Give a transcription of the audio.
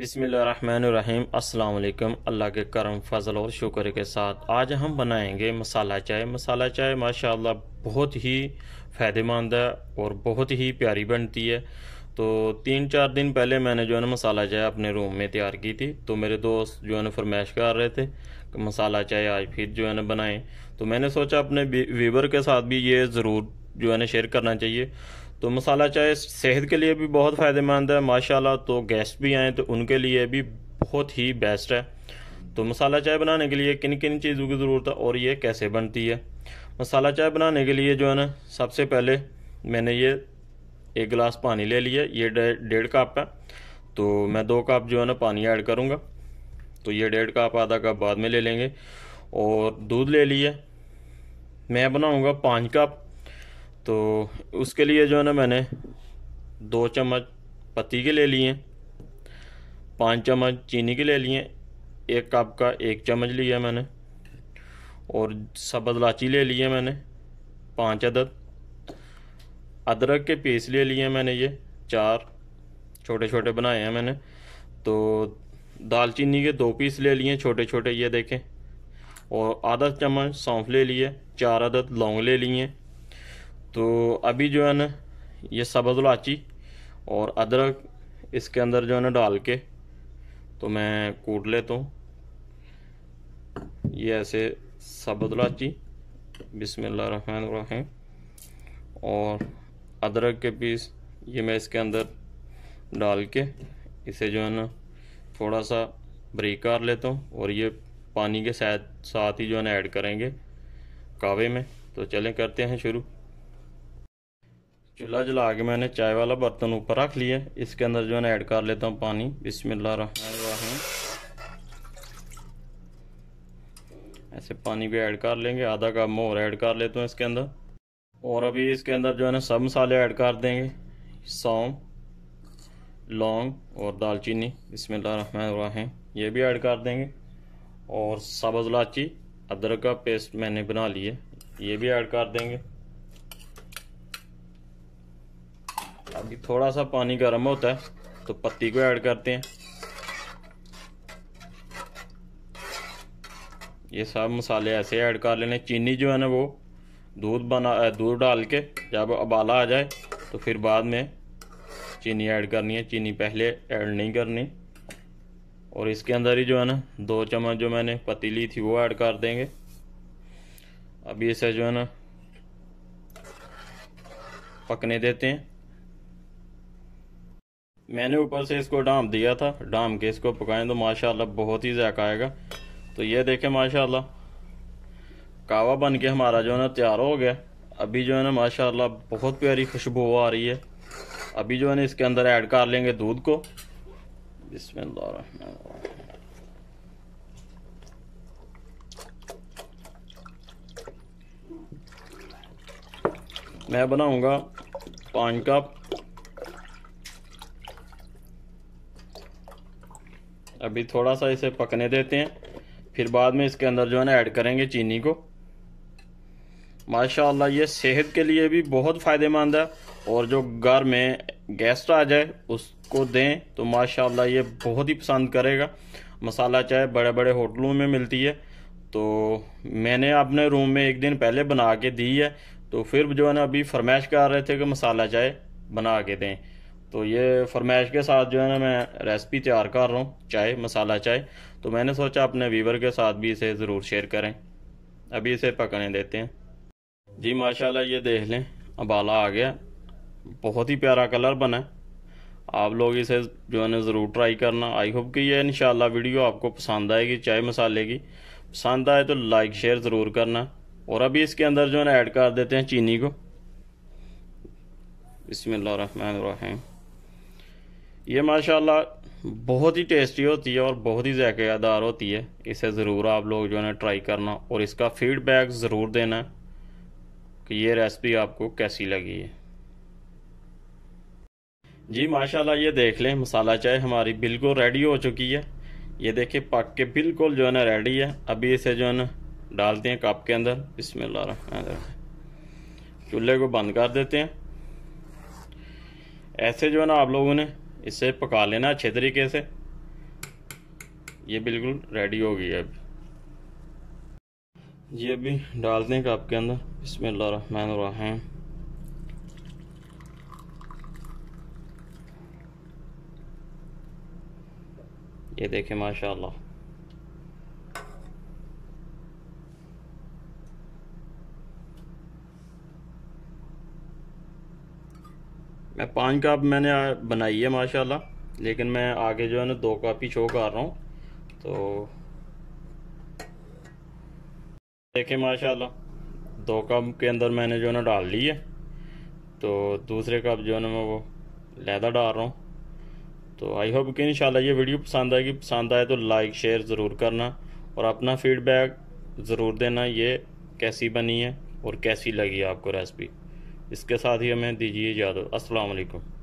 बसमीम अल्लाम अल्लाह के करम फजल और शुक्र के साथ आज हम बनाएंगे मसाला चाय मसाला चाय माशाल्लाह बहुत ही फ़ायदेमंद है और बहुत ही प्यारी बनती है तो तीन चार दिन पहले मैंने जो है ना मसाला चाय अपने रूम में तैयार की थी तो मेरे दोस्त जो है ना फरमाइश कर रहे थे कि मसाला चाय आज फिर जो है ना बनाएं तो मैंने सोचा अपने वीवर के साथ भी ये ज़रूर जो है ना शेयर करना चाहिए तो मसाला चाय सेहत के लिए भी बहुत फ़ायदेमंद है माशाल्लाह तो गेस्ट भी आए तो उनके लिए भी बहुत ही बेस्ट है तो मसाला चाय बनाने के लिए किन किन चीज़ों की ज़रूरत है और ये कैसे बनती है मसाला चाय बनाने के लिए जो है ना सबसे पहले मैंने ये एक गिलास पानी ले लिया ये डेढ़ कप है तो मैं दो कप जो है ना पानी ऐड करूँगा तो ये डेढ़ कप आधा कप बाद में ले लेंगे और दूध ले लिए मैं बनाऊँगा पाँच कप तो उसके लिए जो है ना मैंने दो चम्मच पत्ती के ले लिए पाँच चम्मच चीनी के ले लिए एक कप का एक चम्मच लिया मैंने और सब इलाची ले लिए मैंने पाँच अदद अदरक के पीस ले लिए मैंने ये चार छोटे छोटे बनाए हैं मैंने तो दालचीनी के दो पीस ले लिए छोटे छोटे ये देखें और आधा चम्मच सौंफ ले लिए चार अदद लौंग ले लिए तो अभी जो है ना ये सब्ज़ लाची और अदरक इसके अंदर जो है ना डाल के तो मैं कूट लेता हूँ ये ऐसे सब्ज़ इलाची बिसमिल्ल रन और अदरक के पीस ये मैं इसके अंदर डाल के इसे जो है ना थोड़ा सा ब्रेक कर लेता हूँ और ये पानी के साथ साथ ही जो है ना ऐड करेंगे कावे में तो चलें करते हैं शुरू चूल्हा जला के मैंने चाय वाला बर्तन ऊपर रख लिया इसके अंदर जो है ना ऐड कर लेता हूँ पानी बिस्मिल्लाम ऐसे पानी भी ऐड कर लेंगे आधा कप मोर ऐड कर लेता हूँ इसके अंदर और अभी इसके अंदर जो है ना सब मसाले ऐड कर देंगे सौंफ लौंग और दालचीनी बिस्मिल्लाम ये भी ऐड कर देंगे और सब्ज़ इलाची अदरक का पेस्ट मैंने बना लिया ये भी ऐड कर देंगे अभी थोड़ा सा पानी गर्म होता है तो पत्ती को ऐड करते हैं ये सब मसाले ऐसे ऐड कर लेने चीनी जो है ना वो दूध बना दूध डाल के जब उबाला आ जाए तो फिर बाद में चीनी ऐड करनी है चीनी पहले ऐड नहीं करनी और इसके अंदर ही जो है ना दो चम्मच जो मैंने पत्ती ली थी वो ऐड कर देंगे अभी इसे जो है ना पकने देते हैं मैंने ऊपर से इसको डाम दिया था डाम के इसको पकाएं तो माशाल्लाह बहुत ही जायका आएगा तो ये देखें माशाल्लाह कावा बन के हमारा जो है ना तैयार हो गया अभी जो है ना माशाल्लाह बहुत प्यारी खुशबू आ रही है अभी जो है ना इसके अंदर ऐड कर लेंगे दूध को इसमें मैं बनाऊंगा पाँच कप अभी थोड़ा सा इसे पकने देते हैं फिर बाद में इसके अंदर जो है ना ऐड करेंगे चीनी को माशाल्लाह ये सेहत के लिए भी बहुत फ़ायदेमंद है और जो घर में गेस्ट आ जाए उसको दें तो माशाल्लाह ये बहुत ही पसंद करेगा मसाला चाय बड़े बड़े होटलों में मिलती है तो मैंने अपने रूम में एक दिन पहले बना के दी है तो फिर जो है ना अभी फरमाइश कर रहे थे कि मसाला चाय बना के दें तो ये फरमाइश के साथ जो है ना मैं रेसिपी तैयार कर रहा हूँ चाय मसाला चाय तो मैंने सोचा अपने वीवर के साथ भी इसे ज़रूर शेयर करें अभी इसे पकने देते हैं जी माशाल्लाह ये देख लें अबाला आ गया बहुत ही प्यारा कलर बना आप लोग इसे जो है ना ज़रूर ट्राई करना आई होप कि ये इन वीडियो आपको पसंद आएगी चाय मसाले की पसंद आए तो लाइक शेयर ज़रूर करना और अभी इसके अंदर जो है ना ऐड कर देते हैं चीनी को बिसमीम ये माशाल्लाह बहुत ही टेस्टी होती है और बहुत ही जायकेदार होती है इसे ज़रूर आप लोग जो है ना ट्राई करना और इसका फीडबैक ज़रूर देना कि ये रेसिपी आपको कैसी लगी है जी माशाल्लाह ये देख लें मसाला चाय हमारी बिल्कुल रेडी हो चुकी है ये देखिए पक के बिल्कुल जो है ना रेडी है अभी इसे जो है ना डालते हैं कप के अंदर इसमें ला बिस्मिल्लाह चूल्हे को बंद कर देते हैं ऐसे जो है ना आप लोगों ने इसे पका लेना अच्छे तरीके से ये बिल्कुल रेडी हो गई है अभी ये अभी डाल दें कप के अंदर इसमें रहमान रहीम ये देखें माशाल्लाह मैं पाँच कप मैंने बनाई है माशाल्लाह लेकिन मैं आगे जो है ना दो काप ही शो कर रहा हूँ तो देखें माशाल्लाह दो कप के अंदर मैंने जो है ना डाल ली है तो दूसरे कप जो है ना मैं वो लैदा डाल रहा हूँ तो आई होप कि इंशाल्लाह ये वीडियो पसंद आएगी पसंद आए तो लाइक शेयर ज़रूर करना और अपना फीडबैक ज़रूर देना ये कैसी बनी है और कैसी लगी आपको रेसिपी इसके साथ ही हमें दीजिए इजाज़त असलकम